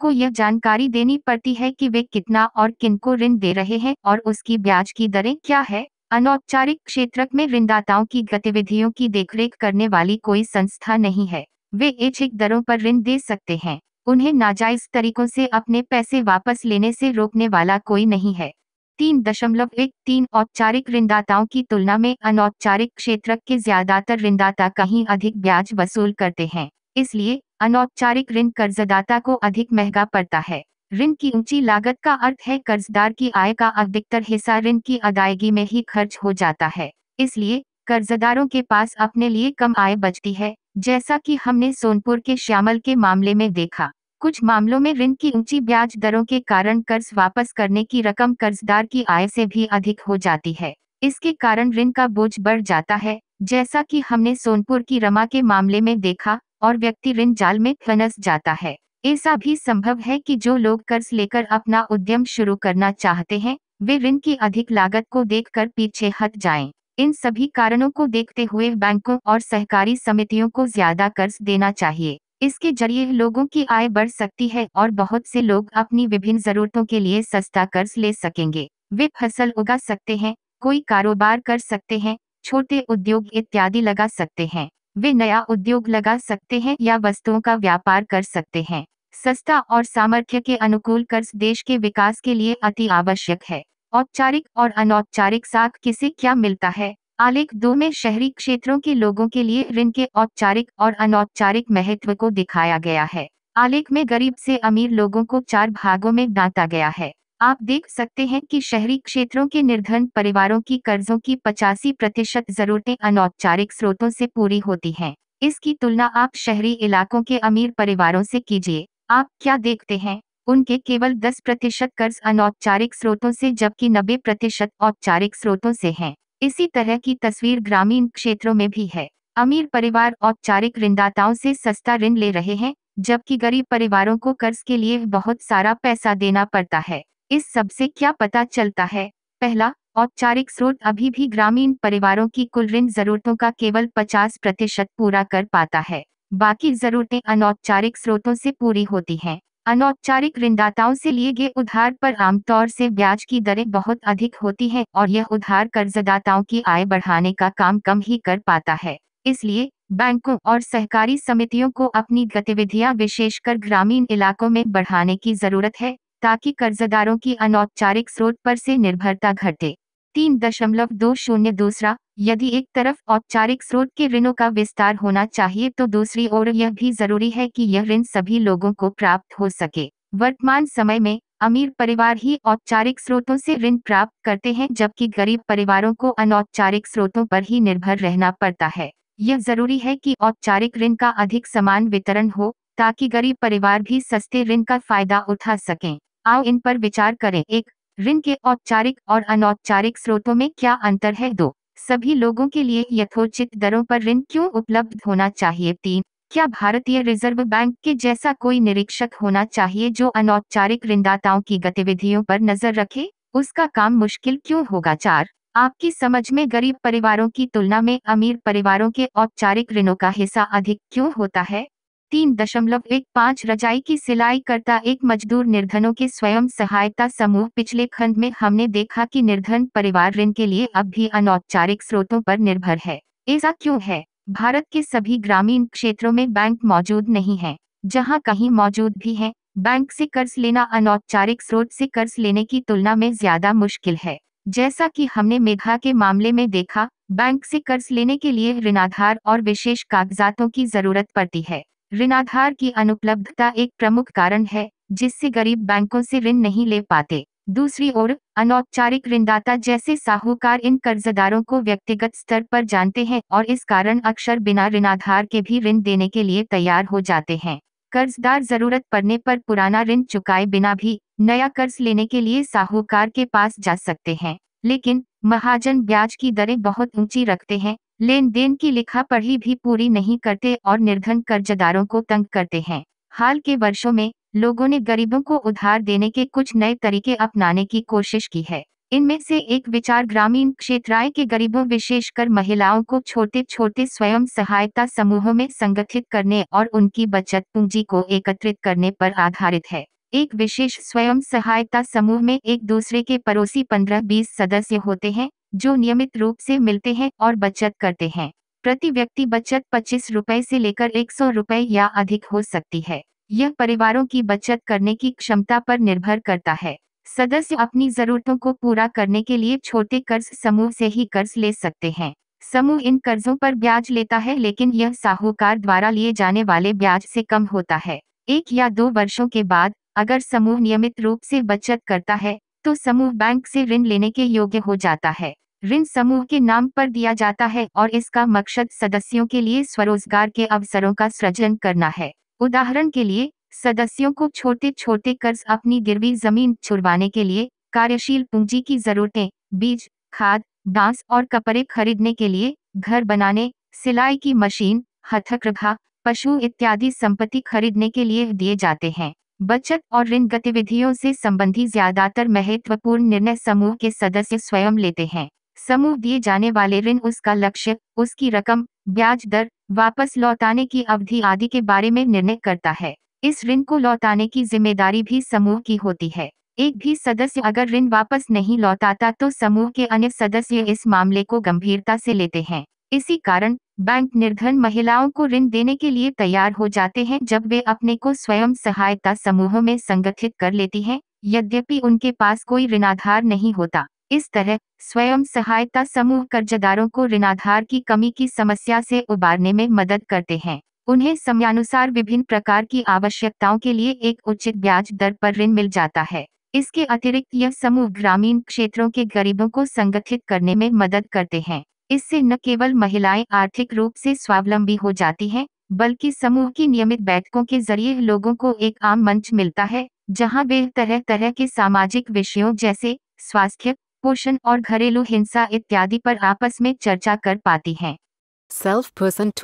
को यह जानकारी देनी पड़ती है कि वे कितना और किनको ऋण दे रहे हैं और उसकी ब्याज की दरें क्या है अनौपचारिक क्षेत्र में ऋणदाताओं की गतिविधियों की देखरेख करने वाली कोई संस्था नहीं है वे ऐच्छिक दरों पर ऋण दे सकते हैं उन्हें नाजायज तरीकों से अपने पैसे वापस लेने से रोकने वाला कोई नहीं है तीन दशमलव एक तीन औपचारिक ऋणदाताओं की तुलना में अनौपचारिक क्षेत्र के ज्यादातर ऋणदाता कहीं अधिक ब्याज वसूल करते हैं इसलिए अनौपचारिक ऋण कर्जदाता को अधिक महंगा पड़ता है ऋण की ऊंची लागत का अर्थ है कर्जदार की आय का अधिकतर हिस्सा ऋण की अदायगी में ही खर्च हो जाता है इसलिए कर्जदारों के पास अपने लिए कम आय बचती है जैसा कि हमने सोनपुर के श्यामल के मामले में देखा कुछ मामलों में ऋण की ऊंची ब्याज दरों के कारण कर्ज वापस करने की रकम कर्जदार की आय से भी अधिक हो जाती है इसके कारण ऋण का बोझ बढ़ जाता है जैसा कि हमने सोनपुर की रमा के मामले में देखा और व्यक्ति ऋण जाल में फनस जाता है ऐसा भी संभव है कि जो लोग कर्ज लेकर अपना उद्यम शुरू करना चाहते हैं वे ऋण की अधिक लागत को देखकर पीछे हट जाएं। इन सभी कारणों को देखते हुए बैंकों और सहकारी समितियों को ज्यादा कर्ज देना चाहिए इसके जरिए लोगों की आय बढ़ सकती है और बहुत से लोग अपनी विभिन्न जरूरतों के लिए सस्ता कर्ज ले सकेंगे वे फसल उगा सकते हैं कोई कारोबार कर सकते हैं छोटे उद्योग इत्यादि लगा सकते हैं वे नया उद्योग लगा सकते हैं या वस्तुओं का व्यापार कर सकते हैं सस्ता और सामर्थ्य के अनुकूल कर्ज देश के विकास के लिए अति आवश्यक है औपचारिक और अनौपचारिक साख किसे क्या मिलता है आलेख दो में शहरी क्षेत्रों के लोगों के लिए ऋण के औपचारिक और अनौपचारिक महत्व को दिखाया गया है आलेख में गरीब से अमीर लोगों को चार भागों में डांटा गया है आप देख सकते हैं कि शहरी क्षेत्रों के निर्धन परिवारों की कर्जों की पचासी प्रतिशत जरूरतें अनौपचारिक स्रोतों से पूरी होती हैं इसकी तुलना आप शहरी इलाकों के अमीर परिवारों से कीजिए आप क्या देखते हैं उनके केवल 10 प्रतिशत कर्ज अनौपचारिक स्रोतों से जबकि 90 प्रतिशत औपचारिक स्रोतों से हैं इसी तरह की तस्वीर ग्रामीण क्षेत्रों में भी है अमीर परिवार औपचारिक ऋणदाताओं से सस्ता ऋण ले रहे हैं जबकि गरीब परिवारों को कर्ज के लिए बहुत सारा पैसा देना पड़ता है इस सबसे क्या पता चलता है पहला औपचारिक स्रोत अभी भी ग्रामीण परिवारों की कुल ऋण जरूरतों का केवल 50 प्रतिशत पूरा कर पाता है बाकी जरूरतें अनौपचारिक स्रोतों से पूरी होती हैं अनौपचारिक ऋणदाताओं से लिए गए उधार पर आमतौर से ब्याज की दरें बहुत अधिक होती हैं और यह उधार कर्जदाताओं की आय बढ़ाने का काम कम ही कर पाता है इसलिए बैंकों और सहकारी समितियों को अपनी गतिविधियां विशेषकर ग्रामीण इलाकों में बढ़ाने की जरूरत है ताकि कर्जदारों की अनौपचारिक स्रोत पर से निर्भरता घटे तीन दशमलव दो शून्य दूसरा यदि एक तरफ औपचारिक स्रोत के ऋणों का विस्तार होना चाहिए तो दूसरी ओर यह भी जरूरी है कि यह ऋण सभी लोगों को प्राप्त हो सके वर्तमान समय में अमीर परिवार ही औपचारिक स्रोतों से ऋण प्राप्त करते हैं जबकि गरीब परिवारों को अनौपचारिक स्रोतों पर ही निर्भर रहना पड़ता है यह जरूरी है कि औपचारिक ऋण का अधिक समान वितरण हो ताकि गरीब परिवार भी सस्ते ऋण का फायदा उठा सकें आओ इन पर विचार करें एक ऋण के औपचारिक और अनौपचारिक स्रोतों में क्या अंतर है दो सभी लोगों के लिए यथोचित दरों पर ऋण क्यों उपलब्ध होना चाहिए तीन क्या भारतीय रिजर्व बैंक के जैसा कोई निरीक्षक होना चाहिए जो अनौपचारिक ऋणदाताओं की गतिविधियों पर नजर रखे उसका काम मुश्किल क्यों होगा चार आपकी समझ में गरीब परिवारों की तुलना में अमीर परिवारों के औपचारिक ऋणों का हिस्सा अधिक क्यों होता है तीन दशमलव एक पाँच रजाई की सिलाई करता एक मजदूर निर्धनों के स्वयं सहायता समूह पिछले खंड में हमने देखा कि निर्धन परिवार ऋण के लिए अब भी अनौपचारिक स्रोतों पर निर्भर है ऐसा क्यों है भारत के सभी ग्रामीण क्षेत्रों में बैंक मौजूद नहीं है जहाँ कहीं मौजूद भी है बैंक से कर्ज लेना अनौपचारिक स्रोत से कर्ज लेने की तुलना में ज्यादा मुश्किल है जैसा कि हमने मेघा के मामले में देखा बैंक से कर्ज लेने के लिए ऋणाधार और विशेष कागजातों की जरूरत पड़ती है ऋणाधार की अनुपलब्धता एक प्रमुख कारण है जिससे गरीब बैंकों से ऋण नहीं ले पाते दूसरी ओर अनौपचारिक ऋणदाता जैसे साहूकार इन कर्जदारों को व्यक्तिगत स्तर पर जानते हैं और इस कारण अक्सर बिना ऋणाधार के भी ऋण देने के लिए तैयार हो जाते हैं कर्जदार जरूरत पड़ने पर पुराना ऋण चुकाए बिना भी नया कर्ज लेने के लिए साहूकार के पास जा सकते हैं लेकिन महाजन ब्याज की दरें बहुत ऊंची रखते हैं लेन देन की लिखा पढ़ी भी पूरी नहीं करते और निर्धन कर्जदारों को तंग करते हैं हाल के वर्षों में लोगों ने गरीबों को उधार देने के कुछ नए तरीके अपनाने की कोशिश की है इनमें से एक विचार ग्रामीण क्षेत्राय के गरीबों विशेषकर महिलाओं को छोटे छोटे स्वयं सहायता समूहों में संगठित करने और उनकी बचत पूंजी को एकत्रित करने पर आधारित है एक विशेष स्वयं सहायता समूह में एक दूसरे के पड़ोसी 15-20 सदस्य होते हैं जो नियमित रूप से मिलते हैं और बचत करते हैं प्रति व्यक्ति बचत पच्चीस रुपए से लेकर एक सौ रुपए या अधिक हो सकती है यह परिवारों की बचत करने की क्षमता पर निर्भर करता है सदस्य अपनी जरूरतों को पूरा करने के लिए छोटे कर्ज समूह से ही कर्ज ले सकते हैं समूह इन कर्जों पर ब्याज लेता है लेकिन यह साहूकार द्वारा लिए जाने वाले ब्याज से कम होता है एक या दो वर्षों के बाद अगर समूह नियमित रूप से बचत करता है तो समूह बैंक से ऋण लेने के योग्य हो जाता है ऋण समूह के नाम पर दिया जाता है और इसका मकसद सदस्यों के लिए स्वरोजगार के अवसरों का सृजन करना है उदाहरण के लिए सदस्यों को छोटे छोटे कर्ज अपनी गिरवी जमीन छुड़वाने के लिए कार्यशील पूंजी की जरूरतें बीज खाद डांस और कपड़े खरीदने के लिए घर बनाने सिलाई की मशीन हथकरघा पशु इत्यादि संपत्ति खरीदने के लिए दिए जाते हैं बचत और ऋण गतिविधियों से संबंधी ज्यादातर महत्वपूर्ण निर्णय समूह के सदस्य स्वयं लेते हैं समूह दिए जाने वाले ऋण उसका लक्ष्य उसकी रकम ब्याज दर वापस लौटाने की अवधि आदि के बारे में निर्णय करता है इस ऋण को लौटाने की जिम्मेदारी भी समूह की होती है एक भी सदस्य अगर ऋण वापस नहीं लौटाता तो समूह के अन्य सदस्य इस मामले को गंभीरता से लेते हैं इसी कारण बैंक निर्धन महिलाओं को ऋण देने के लिए तैयार हो जाते हैं जब वे अपने को स्वयं सहायता समूहों में संगठित कर लेती हैं यद्यपि उनके पास कोई ऋणाधार नहीं होता इस तरह स्वयं सहायता समूह कर्जदारों को ऋणाधार की कमी की समस्या से उबारने में मदद करते हैं उन्हें समयानुसार विभिन्न प्रकार की आवश्यकताओं के लिए एक उचित ब्याज दर पर ऋण मिल जाता है इसके अतिरिक्त यह समूह ग्रामीण क्षेत्रों के गरीबों को संगठित करने में मदद करते हैं इससे न केवल महिलाएं आर्थिक रूप से स्वावलंबी हो जाती हैं बल्कि समूह की नियमित बैठकों के जरिए लोगों को एक आम मंच मिलता है जहां वे तरह तरह के सामाजिक विषयों जैसे स्वास्थ्य पोषण और घरेलू हिंसा इत्यादि पर आपस में चर्चा कर पाती हैं self person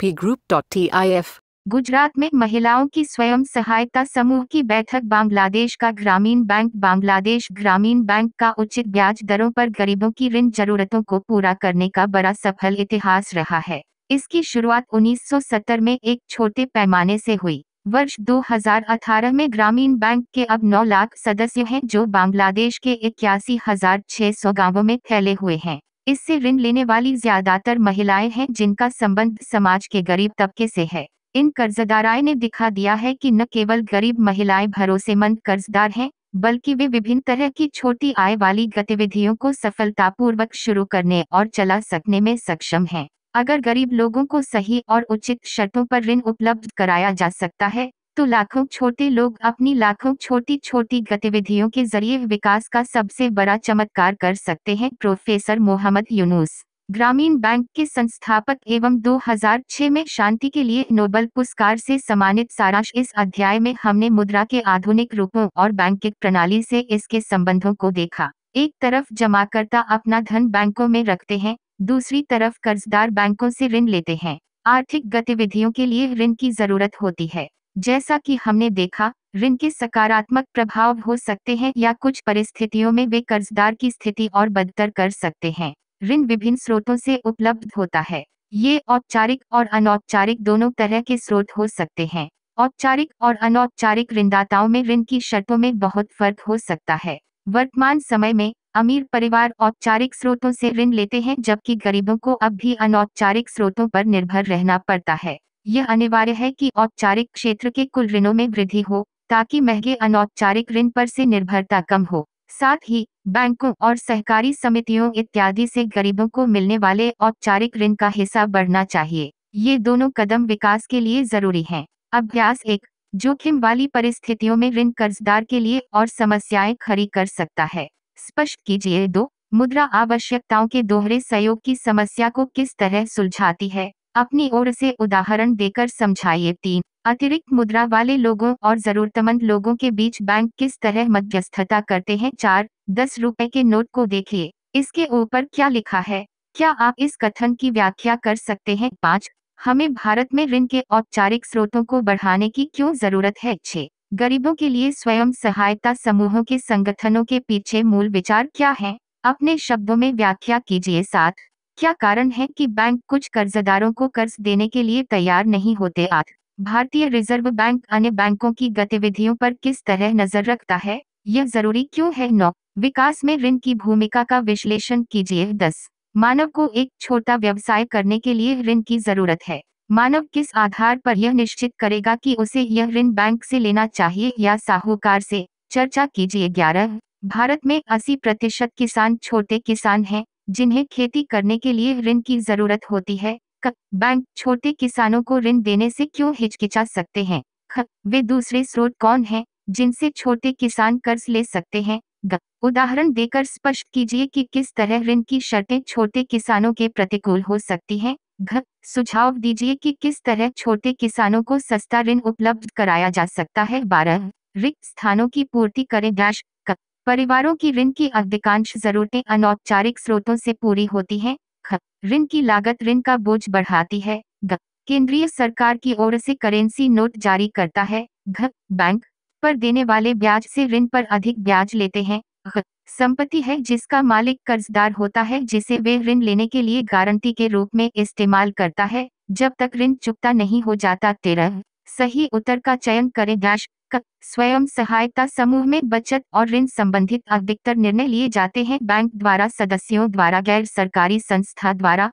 P group dot T I F Gujarat में महिलाओं की स्वयं सहायता समूह की बैठक बांग्लादेश का ग्रामीण बैंक बांग्लादेश ग्रामीण बैंक का उचित ब्याज दरों पर गरीबों की ऋण जरूरतों को पूरा करने का बड़ा सफल इतिहास रहा है इसकी शुरुआत 1970 में एक छोटे पैमाने से हुई वर्ष 2018 में ग्रामीण बैंक के अब 9 लाख सदस्य हैं जो बांग्लादेश के इक्यासी हजार छह सौ में फैले हुए हैं इससे ऋण लेने वाली ज्यादातर महिलाएं हैं जिनका संबंध समाज के गरीब तबके से है इन कर्जदाराएं ने दिखा दिया है कि न केवल गरीब महिलाएं भरोसेमंद कर्जदार हैं बल्कि वे विभिन्न तरह की छोटी आय वाली गतिविधियों को सफलतापूर्वक शुरू करने और चला सकने में सक्षम हैं। अगर गरीब लोगों को सही और उचित शर्तों पर ऋण उपलब्ध कराया जा सकता है तो लाखों छोटे लोग अपनी लाखों छोटी छोटी गतिविधियों के जरिए विकास का सबसे बड़ा चमत्कार कर सकते हैं प्रोफेसर मोहम्मद यूनुस ग्रामीण बैंक के संस्थापक एवं 2006 में शांति के लिए नोबल पुरस्कार से सम्मानित सारांश इस अध्याय में हमने मुद्रा के आधुनिक रूपों और बैंकिंग प्रणाली से इसके संबंधों को देखा एक तरफ जमाकर्ता अपना धन बैंकों में रखते हैं दूसरी तरफ कर्जदार बैंकों से ऋण लेते हैं आर्थिक गतिविधियों के लिए ऋण की जरूरत होती है जैसा कि हमने देखा ऋण के सकारात्मक प्रभाव हो सकते हैं या कुछ परिस्थितियों में वे कर्जदार की स्थिति और बदतर कर सकते हैं ऋण विभिन्न स्रोतों से उपलब्ध होता है ये औपचारिक और अनौपचारिक दोनों तरह के स्रोत हो सकते हैं औपचारिक और अनौपचारिक ऋणदाताओं में ऋण की शर्तों में बहुत फर्क हो सकता है वर्तमान समय में अमीर परिवार औपचारिक स्रोतों से ऋण लेते हैं जबकि गरीबों को अब भी अनौपचारिक स्रोतों पर निर्भर रहना पड़ता है यह अनिवार्य है कि औपचारिक क्षेत्र के कुल ऋणों में वृद्धि हो ताकि महंगे अनौपचारिक ऋण पर से निर्भरता कम हो साथ ही बैंकों और सहकारी समितियों इत्यादि से गरीबों को मिलने वाले औपचारिक ऋण का हिस्सा बढ़ना चाहिए ये दोनों कदम विकास के लिए जरूरी हैं। अभ्यास एक जोखिम वाली परिस्थितियों में ऋण कर्जदार के लिए और समस्याएं खड़ी कर सकता है स्पष्ट कीजिए दो मुद्रा आवश्यकताओं के दोहरे सहयोग की समस्या को किस तरह सुलझाती है अपनी ओर से उदाहरण देकर समझाइए तीन अतिरिक्त मुद्रा वाले लोगों और जरूरतमंद लोगों के बीच बैंक किस तरह मध्यस्थता करते हैं चार दस रुपए के नोट को देखिए इसके ऊपर क्या लिखा है क्या आप इस कथन की व्याख्या कर सकते हैं पाँच हमें भारत में ऋण के औपचारिक स्रोतों को बढ़ाने की क्यों जरूरत है छह गरीबों के लिए स्वयं सहायता समूहों के संगठनों के पीछे मूल विचार क्या है अपने शब्दों में व्याख्या कीजिए साथ क्या कारण है कि बैंक कुछ कर्जदारों को कर्ज देने के लिए तैयार नहीं होते आठ भारतीय रिजर्व बैंक अन्य बैंकों की गतिविधियों पर किस तरह नजर रखता है यह जरूरी क्यों है नौ विकास में ऋण की भूमिका का विश्लेषण कीजिए दस मानव को एक छोटा व्यवसाय करने के लिए ऋण की जरूरत है मानव किस आधार पर यह निश्चित करेगा कि उसे यह ऋण बैंक से लेना चाहिए या साहूकार से चर्चा कीजिए ग्यारह भारत में 80 प्रतिशत किसान छोटे किसान हैं जिन्हें खेती करने के लिए ऋण की जरूरत होती है बैंक छोटे किसानों को ऋण देने से क्यों हिचकिचा सकते हैं वे दूसरे स्रोत कौन हैं जिनसे छोटे किसान कर्ज ले सकते हैं उदाहरण देकर स्पष्ट कीजिए कि किस तरह ऋण की शर्तें छोटे किसानों के प्रतिकूल हो सकती हैं घ सुझाव दीजिए कि किस तरह छोटे किसानों को सस्ता ऋण उपलब्ध कराया जा सकता है बारह रिक्त स्थानों की पूर्ति करें डैश परिवारों की ऋण की अधिकांश जरूरतें अनौपचारिक स्रोतों से पूरी होती हैं ख ऋण की लागत ऋण का बोझ बढ़ाती है ग केंद्रीय सरकार की ओर से करेंसी नोट जारी करता है घ बैंक पर देने वाले ब्याज से ऋण पर अधिक ब्याज लेते हैं संपत्ति है जिसका मालिक कर्जदार होता है जिसे वे ऋण लेने के लिए गारंटी के रूप में इस्तेमाल करता है जब तक ऋण चुकता नहीं हो जाता तेरह सही उत्तर का चयन करें डैश स्वयं सहायता समूह में बचत और ऋण संबंधित अधिकतर निर्णय लिए जाते हैं बैंक द्वारा सदस्यों द्वारा गैर सरकारी संस्था द्वारा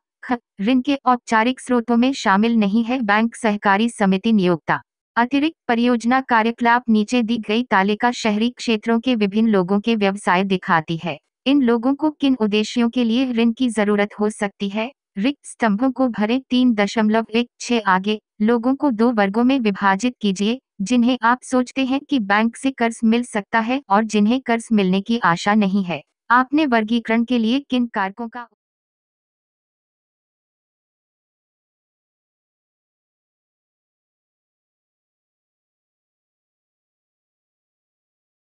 ऋण के औपचारिक स्रोतों में शामिल नहीं है बैंक सहकारी समिति नियोक्ता अतिरिक्त परियोजना कार्यकलाप नीचे दी गई तालिका शहरी क्षेत्रों के विभिन्न लोगों के व्यवसाय दिखाती है इन लोगों को किन उद्देश्यों के लिए ऋण की जरूरत हो सकती है रिक्त स्तंभों को भरे तीन दशमलव एक छह आगे लोगों को दो वर्गों में विभाजित कीजिए जिन्हें आप सोचते हैं कि बैंक से कर्ज मिल सकता है और जिन्हें कर्ज मिलने की आशा नहीं है आपने वर्गीकरण के लिए किन कारकों का